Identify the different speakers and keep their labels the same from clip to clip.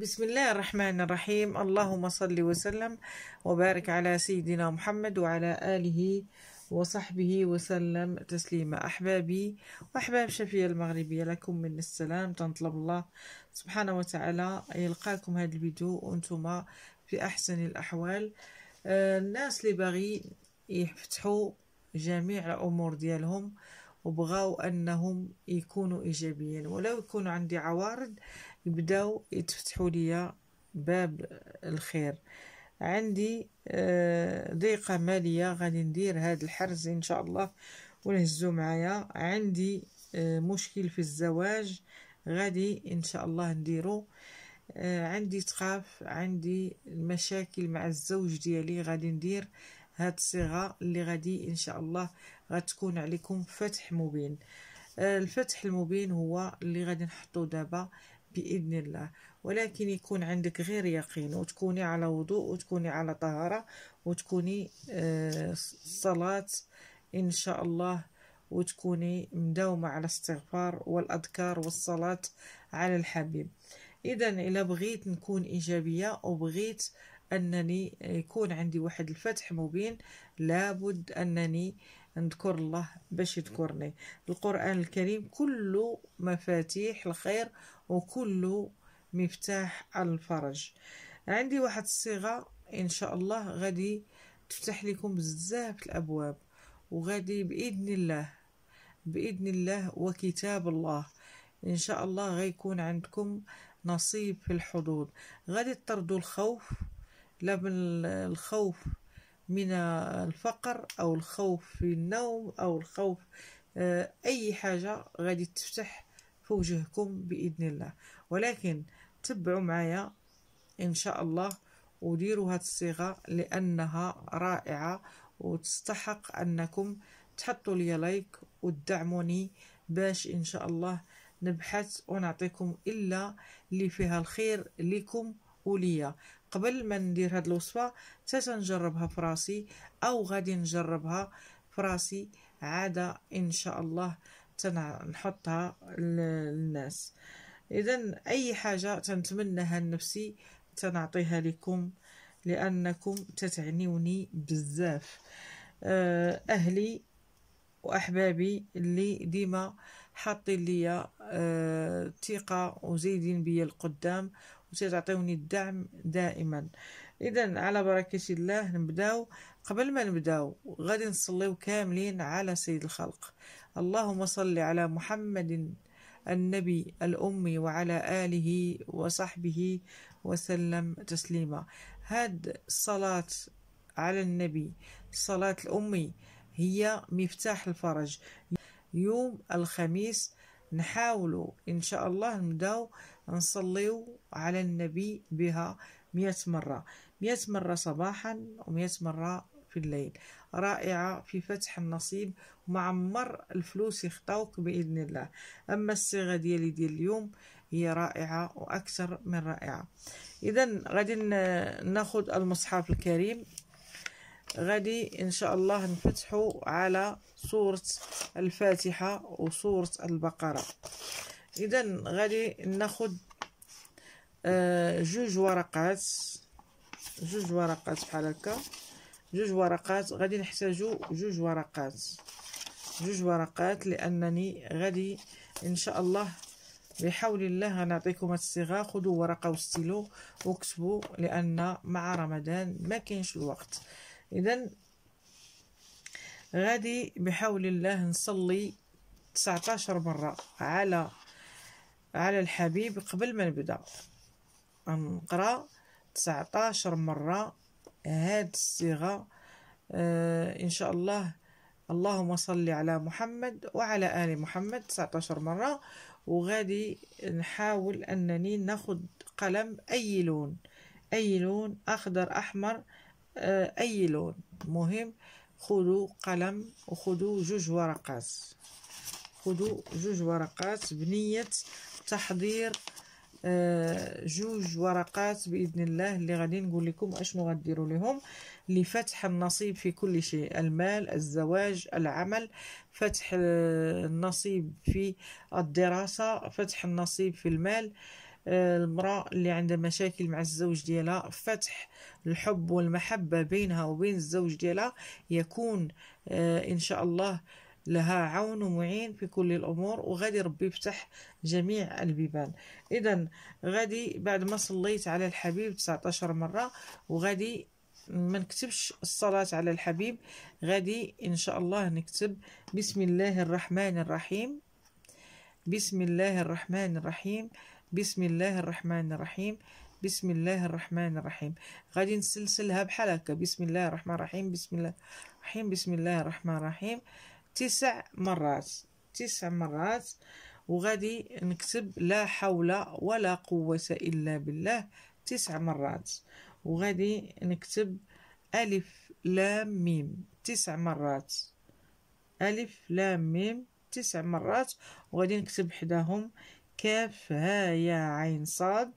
Speaker 1: بسم الله الرحمن الرحيم اللهم صل وسلم وبارك على سيدنا محمد وعلى آله وصحبه وسلم تسليما أحبابي وأحباب شفية المغربية لكم من السلام تنطلب الله سبحانه وتعالى يلقاكم هذا الفيديو وأنتم في أحسن الأحوال الناس اللي باغي يفتحوا جميع الأمور ديالهم وبغاو أنهم يكونوا إيجابيين ولو يكونوا عندي عوارض يبداو يتفتحوا لي باب الخير عندي آه، ضيقة مالية غادي ندير هاد الحرز إن شاء الله ونهزو معايا عندي آه، مشكل في الزواج غادي إن شاء الله نديرو آه، عندي تخاف عندي مشاكل مع الزوج ديالي غادي ندير هاد الصيغه اللي غادي ان شاء الله غتكون عليكم فتح مبين آه، الفتح المبين هو اللي غادي نحطو دابا باذن الله ولكن يكون عندك غير يقين وتكوني على وضوء وتكوني على طهاره وتكوني الصلاه آه، ان شاء الله وتكوني مداومه على الاستغفار والاذكار والصلاه على الحبيب اذا الا بغيت نكون ايجابيه وبغيت أنني آه، يكون عندي واحد الفتح مبين لابد أنني نذكر الله باش يذكرني القرآن الكريم كله مفاتيح الخير وكله مفتاح الفرج عندي واحد الصيغة إن شاء الله غادي تفتح لكم بزاف الأبواب وغادي بإذن الله بإذن الله وكتاب الله إن شاء الله غيكون عندكم نصيب في الحضور غادي تطردوا الخوف لا من الخوف من الفقر أو الخوف في النوم أو الخوف آه، أي حاجة غادي تفتح في وجهكم بإذن الله ولكن تبعوا معايا إن شاء الله وديروا هاد الصيغة لأنها رائعة وتستحق أنكم تحطوا لي لايك وتدعموني باش إن شاء الله نبحث ونعطيكم إلا اللي فيها الخير لكم وليا قبل ما ندير هاد الوصفه حتى نجربها فراسي او غادي نجربها فراسي عاده ان شاء الله نحطها للناس اذا اي حاجه تنتمناها لنفسي تنعطيها لكم لانكم تتعنيوني بزاف آه، اهلي واحبابي اللي ديما حاطين ليا الثقه آه، وزايدين بيا القدام وانت تعطيوني الدعم دائما اذا على بركه الله نبداو قبل ما نبداو غادي نصليو كاملين على سيد الخلق اللهم صل على محمد النبي الأمي وعلى آله وصحبه وسلم تسليما هاد الصلاة على النبي الصلاة الأمي هي مفتاح الفرج يوم الخميس نحاولوا إن شاء الله نبداو نصليو على النبي بها مئة مرة مئة مرة صباحا ومئة مرة في الليل رائعة في فتح النصيب ومعمر الفلوس يخطوك بإذن الله أما الصيغة ديالي ديال اليوم هي رائعة وأكثر من رائعة إذا غادي ناخد المصحف الكريم غادي إن شاء الله نفتحه على صورة الفاتحة وسورة البقرة إذا غادي ناخد آه، جوج ورقات جوج ورقات بحال هكا جوج ورقات غادي نحتاجو جوج ورقات جوج ورقات لانني غادي ان شاء الله بحول الله غنعطيكم الصيغه خدو ورقه وستيلو وكتبوا لان مع رمضان ما كينش الوقت اذا غادي بحول الله نصلي 19 مرة على على الحبيب قبل ما نبدا نقرا 19 مرة هذه الصيغة آه إن شاء الله اللهم صل على محمد وعلى آل محمد 19 مرة وغادي نحاول أنني ناخد قلم أي لون أي لون أخضر أحمر آه، أي لون مهم خذوا قلم وخذوا جوج ورقات خذوا جوج ورقات بنية تحضير آه، جوج ورقات باذن الله اللي غادي نقول لكم اشنو غديروا لهم لفتح النصيب في كل شيء المال الزواج العمل فتح آه، النصيب في الدراسه فتح النصيب في المال آه المرأة اللي عندها مشاكل مع الزوج ديالها فتح الحب والمحبة بينها وبين الزوج ديالها يكون آه، إن شاء الله لها عون ومعين في كل الامور وغادي ربي يفتح جميع البيبان اذا غادي بعد ما صليت على الحبيب 19 مره وغادي ما نكتبش الصلاة على الحبيب غادي إن شاء الله نكتب بسم الله الرحمن الرحيم بسم الله الرحمن الرحيم بسم الله الرحمن الرحيم بسم الله الرحمن الرحيم غادي نسلسلها بحال هكا بسم الله الرحمن الرحيم بسم الله الرحيم بسم الله الرحمن الرحيم تسع مرات تسع مرات وغادي نكتب لا حول ولا قوة إلا بالله تسع مرات وغادي نكتب ألف لام ميم تسع مرات ألف لام ميم تسع مرات وغادي نكتب حداهم كاف ها يا عين صاد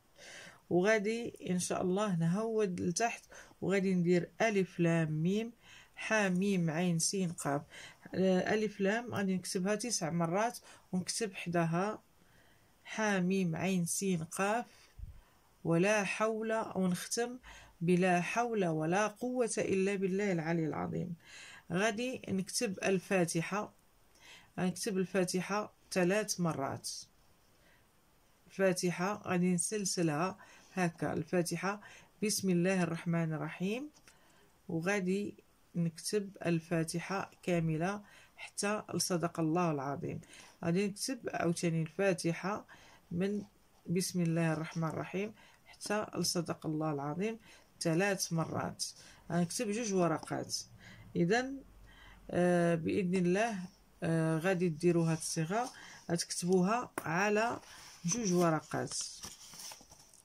Speaker 1: وغادي ان شاء الله نهود لتحت وغادي ندير الف لام ميم حا ميم عين سين قاف الف لام غادي نكتبها تسع مرات ونكتب حداها حا ميم عين سين قاف ولا حول ونختم بلا حول ولا قوة إلا بالله العلي العظيم غادي نكتب الفاتحة نكتب الفاتحة ثلاث مرات الفاتحة غادي نسلسلها هكا الفاتحة بسم الله الرحمن الرحيم وغادي نكتب الفاتحة كاملة حتى لصدق الله العظيم غادي نكتب عاوتاني الفاتحة من بسم الله الرحمن الرحيم حتى لصدق الله العظيم ثلاث مرات غنكتب جوج ورقات اذا آه باذن الله آه غادي ديروا هاد الصيغه غتكتبوها على جوج ورقات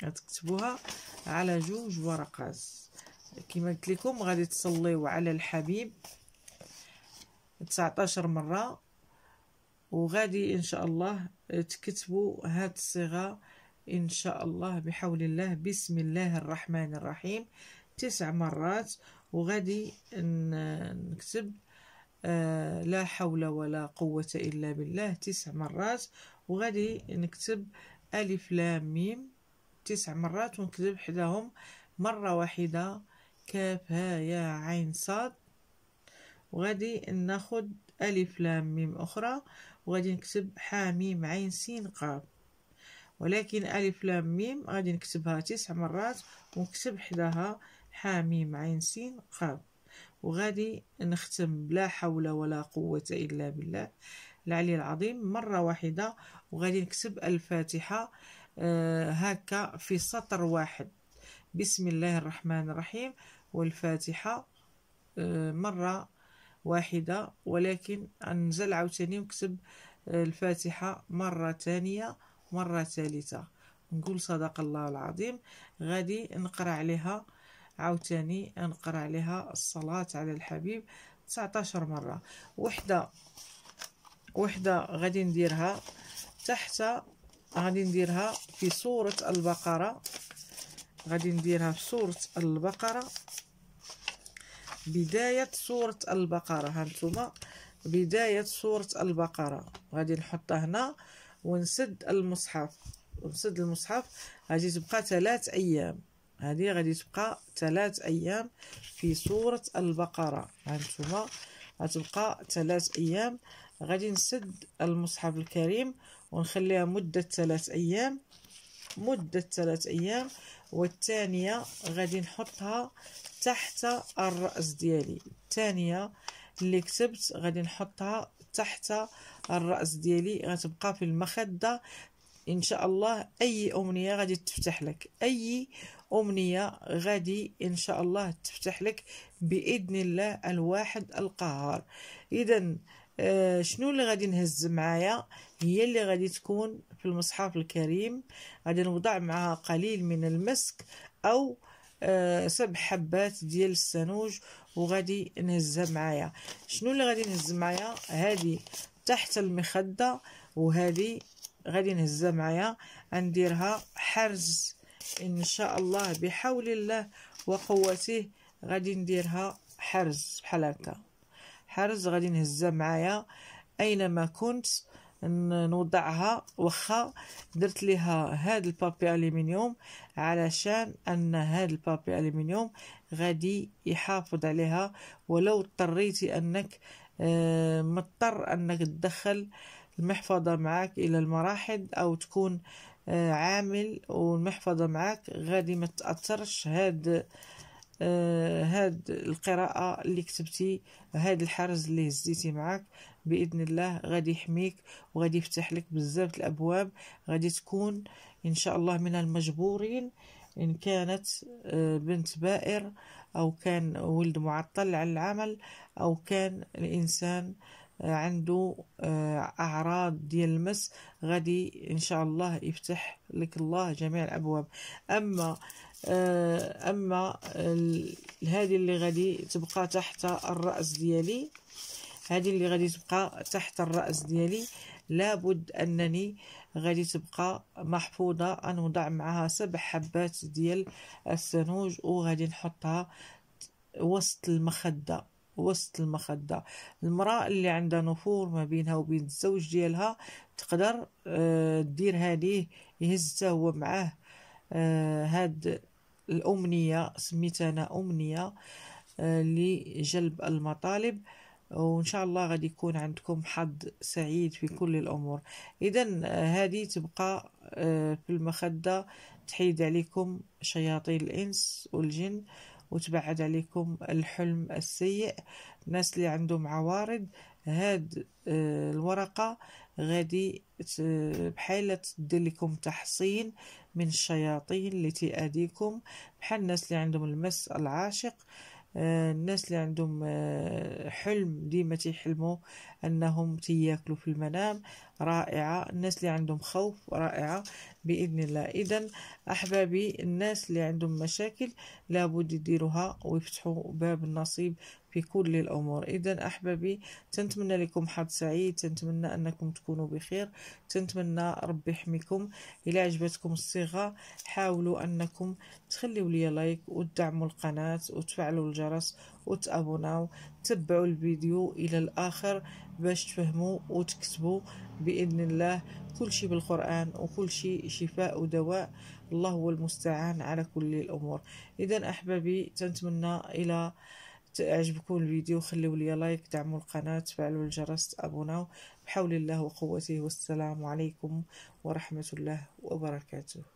Speaker 1: غتكتبوها على جوج ورقات كما قلت لكم غادي تصليو على الحبيب 19 مره وغادي ان شاء الله تكتبوا هاد الصيغه ان شاء الله بحول الله بسم الله الرحمن الرحيم تسع مرات وغادي نكتب آه، لا حول ولا قوة إلا بالله تسع مرات وغادي نكتب ألف لام ميم تسع مرات ونكتب حداهم مرة واحدة كاف ها يا عين صاد وغادي ناخد ألف لام ميم أخرى وغادي نكتب حاميم عين سين قاف ولكن ألف لام ميم غادي نكتبها تسع مرات ونكتب حداها حاميم عين سين قاف وغادي نختم بلا حول ولا قوة إلا بالله العلي العظيم مرة واحدة وغادي نكتب الفاتحة آه، هكا في سطر واحد بسم الله الرحمن الرحيم والفاتحة آه، مرة واحدة ولكن انزل عاوتاني ونكتب آه، الفاتحة مرة ثانية مرة ثالثة نقول صدق الله العظيم غادي نقرا عليها عاوتاني نقرا عليها الصلاة على الحبيب 19 مرة وحدة وحده غادي نديرها تحت غادي نديرها في صوره البقره غادي نديرها في صوره البقره بدايه صوره البقره هانتوما بدايه صوره البقره غادي نحطها هنا ونسد المصحف ونسد المصحف غادي تبقى ثلاث ايام هذه غادي تبقى ثلاث ايام في صوره البقره هانتوما غتبقى ثلاث ايام غادي نسد المصحف الكريم ونخليها مدة ثلاث أيام مدة ثلاث أيام والثانية غادي نحطها تحت الرأس ديالي الثانية اللي كتبت غادي نحطها تحت الرأس ديالي غتبقى في المخدة ان شاء الله اي امنيه غادي تفتح لك اي امنيه غادي ان شاء الله تفتح لك باذن الله الواحد القهار اذا آه، شنو اللي غادي نهز معايا هي اللي غادي تكون في المصحف الكريم غادي نوضع معها قليل من المسك او آه، سبع حبات ديال السنوج وغادي نهزها معايا شنو اللي غادي نهز معايا هذه تحت المخدة وهذه غادي نهزها معايا غنديرها حرز ان شاء الله بحول الله وقوته غادي نديرها حرز بحال هكا حرز غادي نهزها معايا اينما كنت نوضعها وخا درت ليها هاد البابي الومنيوم علشان ان هاد البابي الومنيوم غادي يحافظ عليها ولو اضطريتي انك آه، مضطر انك تدخل المحفظة معك الى المراحل او تكون آه، عامل والمحفظة معك غادي ما تأثرش هاد آه، هاد القراءة اللي كتبتي هاد الحرز اللي هزيتي معاك بإذن الله غادي يحميك وغادي يفتح لك بزاف الأبواب غادي تكون إن شاء الله من المجبورين إن كانت آه، بنت بائر أو كان ولد معطل على العمل أو كان الإنسان آه، عنده أعراض ديال المس غادي إن شاء الله يفتح لك الله جميع الأبواب أما آه، اما هذه اللي غادي تبقى تحت الراس ديالي هذه اللي غادي تبقى تحت الراس ديالي لابد انني غادي تبقى محفوظه نوضع معها سبع حبات ديال السنوج وغادي نحطها وسط المخده وسط المخدة المرأة اللي عندها نفور ما بينها وبين الزوج ديالها تقدر آه، دير هذه يهز هو معاه آه، هاد الأمنية سميتها أنا أمنية آه، لجلب المطالب وان شاء الله غادي يكون عندكم حظ سعيد في كل الامور اذا آه، هذه تبقى آه، في المخده تحيد عليكم شياطين الانس والجن وتبعد عليكم الحلم السيء الناس اللي عندهم عوارض هاد الورقه غادي بحاله تدير لكم تحصين من الشياطين اللي تأديكم بحال الناس اللي عندهم المس العاشق آه، الناس اللي عندهم آه، حلم ديما تيحلموا انهم تياكلوا في المنام رائعة الناس اللي عندهم خوف رائعة بإذن الله إذا أحبابي الناس اللي عندهم مشاكل لابد يديروها ويفتحوا باب النصيب في كل الأمور إذا أحبابي تنتمنى لكم حظ سعيد تنتمنى أنكم تكونوا بخير تنتمنى ربي يحميكم إلى عجبتكم الصيغة حاولوا أنكم تخليوا لي لايك وتدعموا القناة وتفعلوا الجرس وتابوناو تبعوا الفيديو الى الاخر باش تفهموا وتكتبوا باذن الله كل شيء بالقران وكل شيء شفاء ودواء الله هو المستعان على كل الامور اذا احبابي تنتمنى الى عجبكم الفيديو خليوا لي لايك دعموا القناه تفعلوا الجرس تابوناو بحول الله وقوته والسلام عليكم ورحمه الله وبركاته